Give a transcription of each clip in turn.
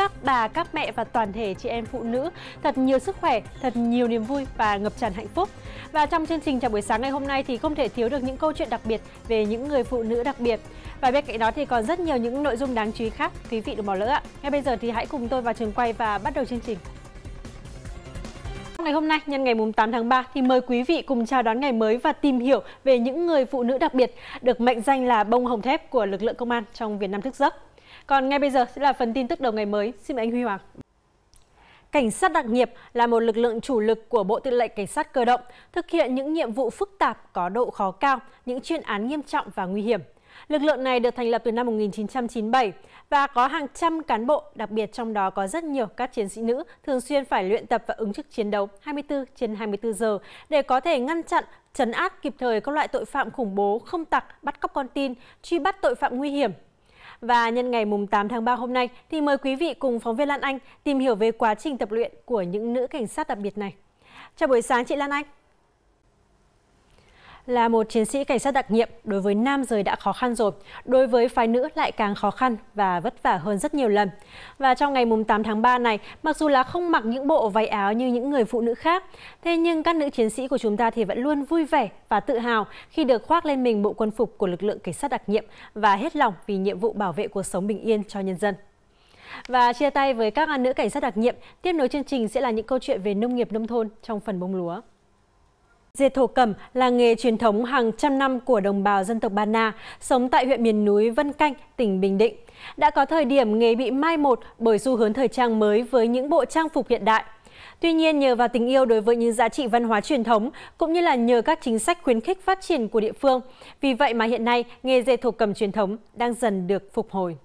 các bà, các mẹ và toàn thể chị em phụ nữ thật nhiều sức khỏe, thật nhiều niềm vui và ngập tràn hạnh phúc. Và trong chương trình chào buổi sáng ngày hôm nay thì không thể thiếu được những câu chuyện đặc biệt về những người phụ nữ đặc biệt. Và bên cạnh đó thì còn rất nhiều những nội dung đáng chú ý khác quý vị đừng bỏ lỡ ạ. Ngay bây giờ thì hãy cùng tôi vào trường quay và bắt đầu chương trình. Ngày hôm nay, nhân ngày 8 tháng 3, thì mời quý vị cùng chào đón ngày mới và tìm hiểu về những người phụ nữ đặc biệt được mệnh danh là bông hồng thép của lực lượng công an trong Việt Nam Thức Giấc. Còn ngay bây giờ sẽ là phần tin tức đầu ngày mới. Xin mời anh Huy Hoàng. Cảnh sát đặc nhiệm là một lực lượng chủ lực của Bộ Tư lệnh Cảnh sát cơ động, thực hiện những nhiệm vụ phức tạp có độ khó cao, những chuyên án nghiêm trọng và nguy hiểm. Lực lượng này được thành lập từ năm 1997 và có hàng trăm cán bộ, đặc biệt trong đó có rất nhiều các chiến sĩ nữ thường xuyên phải luyện tập và ứng trực chiến đấu 24 trên 24 giờ để có thể ngăn chặn, chấn áp kịp thời các loại tội phạm khủng bố, không tặc, bắt cóc con tin, truy bắt tội phạm nguy hiểm, và nhân ngày mùng 8 tháng 3 hôm nay thì mời quý vị cùng phóng viên Lan Anh tìm hiểu về quá trình tập luyện của những nữ cảnh sát đặc biệt này. Chào buổi sáng chị Lan Anh là một chiến sĩ cảnh sát đặc nhiệm, đối với nam giới đã khó khăn rồi, đối với phái nữ lại càng khó khăn và vất vả hơn rất nhiều lần. Và trong ngày mùng 8 tháng 3 này, mặc dù là không mặc những bộ váy áo như những người phụ nữ khác, thế nhưng các nữ chiến sĩ của chúng ta thì vẫn luôn vui vẻ và tự hào khi được khoác lên mình bộ quân phục của lực lượng cảnh sát đặc nhiệm và hết lòng vì nhiệm vụ bảo vệ cuộc sống bình yên cho nhân dân. Và chia tay với các nữ cảnh sát đặc nhiệm, tiếp nối chương trình sẽ là những câu chuyện về nông nghiệp nông thôn trong phần bông lúa. Dệt thổ cẩm là nghề truyền thống hàng trăm năm của đồng bào dân tộc Ba Na, sống tại huyện miền núi Vân Canh, tỉnh Bình Định. Đã có thời điểm nghề bị mai một bởi xu hướng thời trang mới với những bộ trang phục hiện đại. Tuy nhiên, nhờ vào tình yêu đối với những giá trị văn hóa truyền thống, cũng như là nhờ các chính sách khuyến khích phát triển của địa phương, vì vậy mà hiện nay nghề dệt thổ cẩm truyền thống đang dần được phục hồi.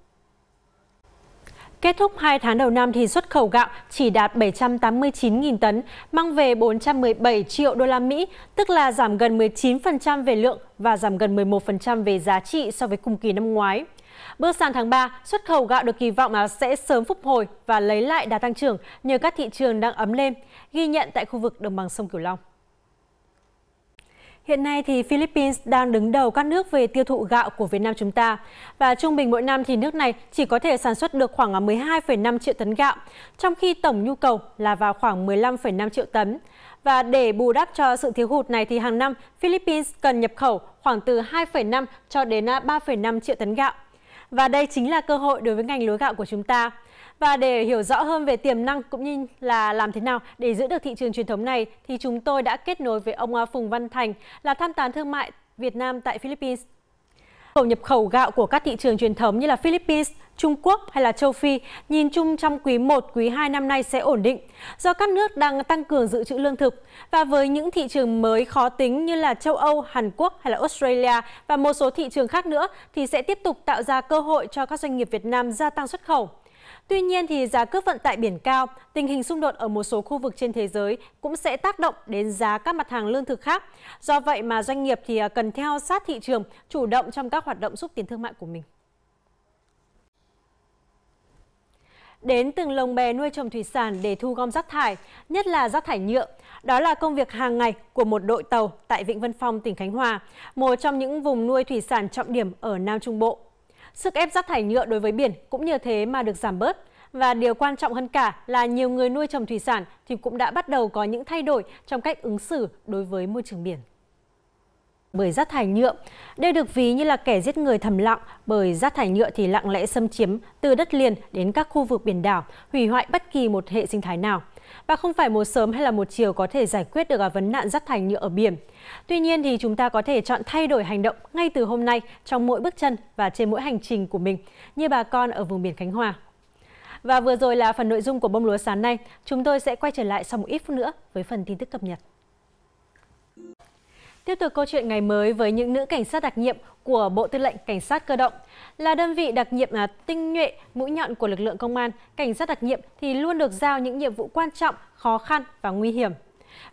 Kết thúc 2 tháng đầu năm thì xuất khẩu gạo chỉ đạt 789.000 tấn, mang về 417 triệu đô la Mỹ, tức là giảm gần 19% về lượng và giảm gần 11% về giá trị so với cùng kỳ năm ngoái. Bước sang tháng 3, xuất khẩu gạo được kỳ vọng là sẽ sớm phục hồi và lấy lại đà tăng trưởng nhờ các thị trường đang ấm lên, ghi nhận tại khu vực đồng bằng sông Cửu Long. Hiện nay thì Philippines đang đứng đầu các nước về tiêu thụ gạo của Việt Nam chúng ta. Và trung bình mỗi năm thì nước này chỉ có thể sản xuất được khoảng 12,5 à, triệu tấn gạo, trong khi tổng nhu cầu là vào khoảng 15,5 triệu tấn. Và để bù đắp cho sự thiếu hụt này thì hàng năm Philippines cần nhập khẩu khoảng từ 2,5 cho đến 3,5 à, triệu tấn gạo. Và đây chính là cơ hội đối với ngành lúa gạo của chúng ta. Và để hiểu rõ hơn về tiềm năng cũng như là làm thế nào để giữ được thị trường truyền thống này thì chúng tôi đã kết nối với ông à, Phùng Văn Thành là tham tán thương mại Việt Nam tại Philippines. Cầu nhập khẩu gạo của các thị trường truyền thống như là Philippines, Trung Quốc hay là châu Phi nhìn chung trong quý 1, quý 2 năm nay sẽ ổn định do các nước đang tăng cường dự trữ lương thực và với những thị trường mới khó tính như là châu Âu, Hàn Quốc hay là Australia và một số thị trường khác nữa thì sẽ tiếp tục tạo ra cơ hội cho các doanh nghiệp Việt Nam gia tăng xuất khẩu. Tuy nhiên thì giá cước vận tải biển cao, tình hình xung đột ở một số khu vực trên thế giới cũng sẽ tác động đến giá các mặt hàng lương thực khác. Do vậy mà doanh nghiệp thì à, cần theo sát thị trường, chủ động trong các hoạt động xúc tiến thương mại của mình. đến từng lồng bè nuôi trồng thủy sản để thu gom rác thải, nhất là rác thải nhựa. Đó là công việc hàng ngày của một đội tàu tại Vịnh Vân Phong, tỉnh Khánh Hòa, một trong những vùng nuôi thủy sản trọng điểm ở Nam Trung Bộ. Sức ép rác thải nhựa đối với biển cũng nhờ thế mà được giảm bớt. Và điều quan trọng hơn cả là nhiều người nuôi trồng thủy sản thì cũng đã bắt đầu có những thay đổi trong cách ứng xử đối với môi trường biển. Bởi rác thải nhựa, đây được ví như là kẻ giết người thầm lặng bởi rác thải nhựa thì lặng lẽ xâm chiếm từ đất liền đến các khu vực biển đảo, hủy hoại bất kỳ một hệ sinh thái nào. Và không phải một sớm hay là một chiều có thể giải quyết được vấn nạn rác thải nhựa ở biển. Tuy nhiên thì chúng ta có thể chọn thay đổi hành động ngay từ hôm nay trong mỗi bước chân và trên mỗi hành trình của mình, như bà con ở vùng biển Khánh Hòa. Và vừa rồi là phần nội dung của bông lúa sáng nay. Chúng tôi sẽ quay trở lại sau một ít phút nữa với phần tin tức cập nhật. Tiếp tục câu chuyện ngày mới với những nữ cảnh sát đặc nhiệm của Bộ Tư lệnh Cảnh sát cơ động. Là đơn vị đặc nhiệm là tinh nhuệ, mũi nhọn của lực lượng công an, cảnh sát đặc nhiệm thì luôn được giao những nhiệm vụ quan trọng, khó khăn và nguy hiểm.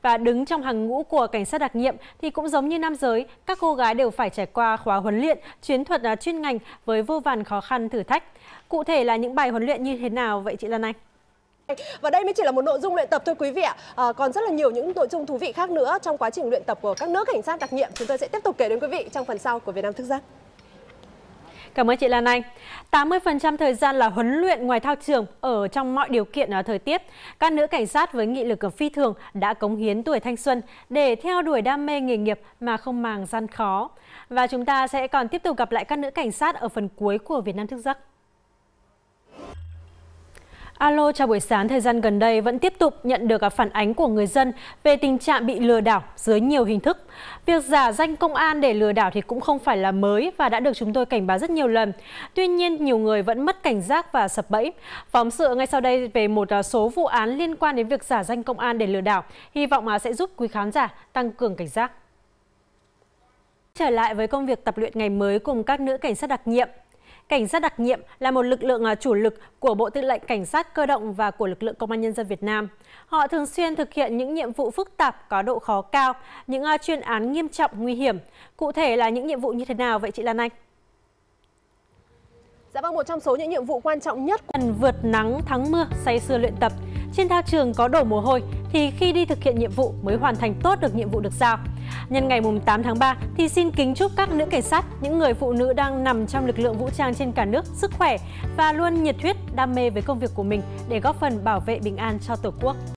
Và đứng trong hàng ngũ của cảnh sát đặc nhiệm thì cũng giống như nam giới, các cô gái đều phải trải qua khóa huấn luyện, chiến thuật à, chuyên ngành với vô vàn khó khăn thử thách. Cụ thể là những bài huấn luyện như thế nào vậy chị Lan Anh? Và đây mới chỉ là một nội dung luyện tập thôi quý vị ạ. À, còn rất là nhiều những nội dung thú vị khác nữa trong quá trình luyện tập của các nữ cảnh sát đặc nhiệm. Chúng tôi sẽ tiếp tục kể đến quý vị trong phần sau của Việt Nam Thức Giác. Cảm ơn chị Lan Anh. 80% thời gian là huấn luyện ngoài thao trường ở trong mọi điều kiện ờ, thời tiết. Các nữ cảnh sát với nghị lực phi thường đã cống hiến tuổi thanh xuân để theo đuổi đam mê nghề nghiệp mà không màng gian khó. Và chúng ta sẽ còn tiếp tục gặp lại các nữ cảnh sát ở phần cuối của Việt Nam Thức Giấc. Alo chào buổi sáng thời gian gần đây vẫn tiếp tục nhận được phản ánh của người dân về tình trạng bị lừa đảo dưới nhiều hình thức. Việc giả danh công an để lừa đảo thì cũng không phải là mới và đã được chúng tôi cảnh báo rất nhiều lần. Tuy nhiên nhiều người vẫn mất cảnh giác và sập bẫy. Phóng sự ngay sau đây về một à, số vụ án liên quan đến việc giả danh công an để lừa đảo, hy vọng à, sẽ giúp quý khán giả tăng cường cảnh giác. Trở lại với công việc tập luyện ngày mới cùng các nữ cảnh sát đặc nhiệm, Cảnh sát đặc nhiệm là một lực lượng à, chủ lực của Bộ Tư lệnh Cảnh sát cơ động và của lực lượng Công an Nhân dân Việt Nam. Họ thường xuyên thực hiện những nhiệm vụ phức tạp có độ khó cao, những à, chuyên án nghiêm trọng nguy hiểm. Cụ thể là những nhiệm vụ như thế nào vậy chị Lan Anh? Dạ vâng, một trong số những nhiệm vụ quan trọng nhất cần vượt nắng thắng mưa, say sưa luyện tập. Trên thao trường có đổ mồ hôi, thì khi đi thực hiện nhiệm vụ mới hoàn thành tốt được nhiệm vụ được giao. Nhân ngày 8 tháng 3 thì xin kính chúc các nữ cảnh sát, những người phụ nữ đang nằm trong lực lượng vũ trang trên cả nước sức khỏe và luôn nhiệt huyết, đam mê với công việc của mình để góp phần bảo vệ bình an cho Tổ quốc.